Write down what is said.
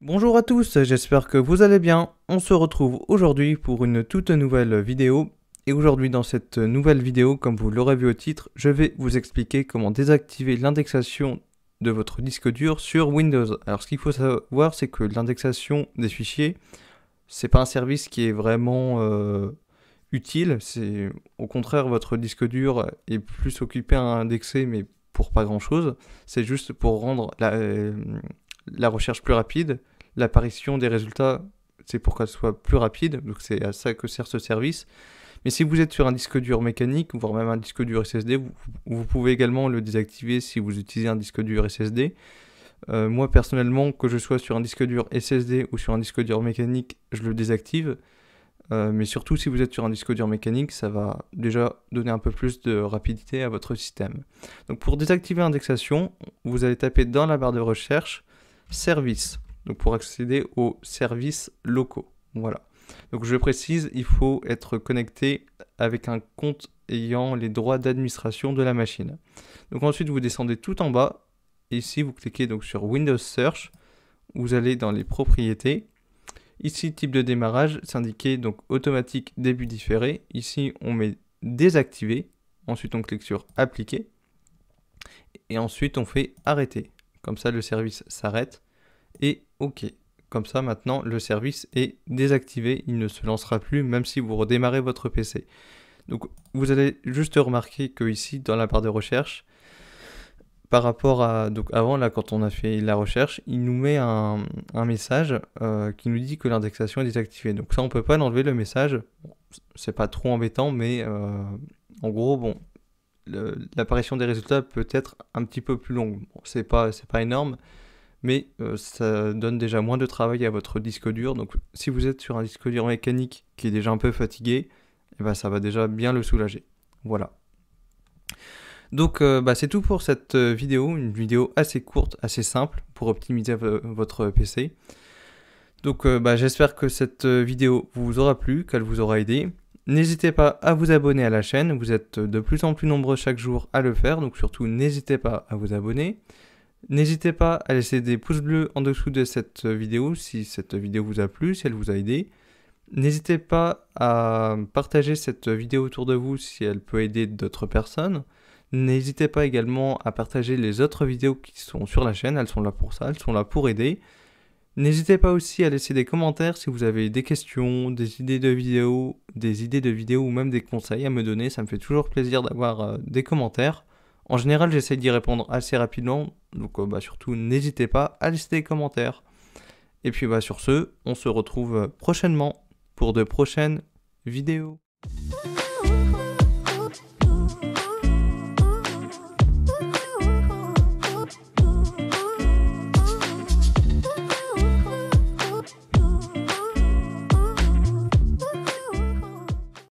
Bonjour à tous, j'espère que vous allez bien. On se retrouve aujourd'hui pour une toute nouvelle vidéo. Et aujourd'hui dans cette nouvelle vidéo, comme vous l'aurez vu au titre, je vais vous expliquer comment désactiver l'indexation de votre disque dur sur Windows. Alors ce qu'il faut savoir, c'est que l'indexation des fichiers, c'est pas un service qui est vraiment euh, utile. C'est au contraire votre disque dur est plus occupé à indexer, mais pour pas grand chose. C'est juste pour rendre euh, la, recherche plus rapide, l'apparition des résultats, c'est pour qu'elle soit plus rapide. Donc c'est à ça que sert ce service. Mais si vous êtes sur un disque dur mécanique, voire même un disque dur SSD, vous, pouvez également le désactiver si vous utilisez un disque dur SSD. Euh, moi personnellement, que je sois sur un disque dur SSD ou sur un disque dur mécanique, je le désactive euh, mais surtout, si vous êtes sur un disque dur mécanique, ça va déjà donner un peu plus de rapidité à votre système. Donc pour désactiver l'indexation, vous allez taper dans la barre de recherche service. Donc pour accéder aux services locaux. Voilà. Donc je précise, il faut être connecté avec un compte ayant les droits d'administration de la machine. Donc ensuite, vous descendez tout en bas. ici, vous cliquez donc sur Windows Search. Vous allez dans les propriétés Ici, type de démarrage, indiqué donc automatique, début différé. Ici, on met désactivé. Ensuite, on clique sur appliquer. Et ensuite, on fait arrêter. Comme ça, le service s'arrête. Et OK. Comme ça, maintenant, le service est désactivé. Il ne se lancera plus, même si vous redémarrez votre PC. Donc, vous allez juste remarquer que ici, dans la barre de recherche, par rapport à. Donc avant, là, quand on a fait la recherche, il nous met un, message euh, qui nous dit que l'indexation est désactivée. Donc ça, on peut pas l'enlever le message. C'est pas trop embêtant, mais euh, en gros, bon, l'apparition des résultats peut être un petit peu plus longue. c'est pas, pas énorme, mais euh, ça donne déjà moins de travail à votre disque dur. Donc si vous êtes sur un disque dur mécanique qui est déjà un peu fatigué, eh ben, ça va déjà bien le soulager. Voilà. Donc euh, bah, c'est tout pour cette euh, vidéo, une vidéo assez courte, assez simple pour optimiser votre PC. Donc euh, bah, j'espère que cette vidéo vous aura plu, qu'elle vous aura aidé. N'hésitez pas à vous abonner à la chaîne, vous êtes de plus en plus nombreux chaque jour à le faire, donc surtout n'hésitez pas à vous abonner. N'hésitez pas à laisser des pouces bleus en dessous de cette vidéo si cette vidéo vous a plu, si elle vous a aidé. N'hésitez pas à partager cette vidéo autour de vous si elle peut aider d'autres personnes. N'hésitez pas également à partager les autres vidéos qui sont sur la chaîne, elles sont là pour ça, elles sont là pour aider. N'hésitez pas aussi à laisser des commentaires si vous avez des questions, des idées de vidéos, des idées de vidéos ou même des conseils à me donner, ça me fait toujours plaisir d'avoir euh, des commentaires. En général, j'essaie d'y répondre assez rapidement, donc euh, bah, surtout n'hésitez pas à laisser des commentaires. Et puis bah, sur ce, on se retrouve prochainement pour de prochaines vidéos.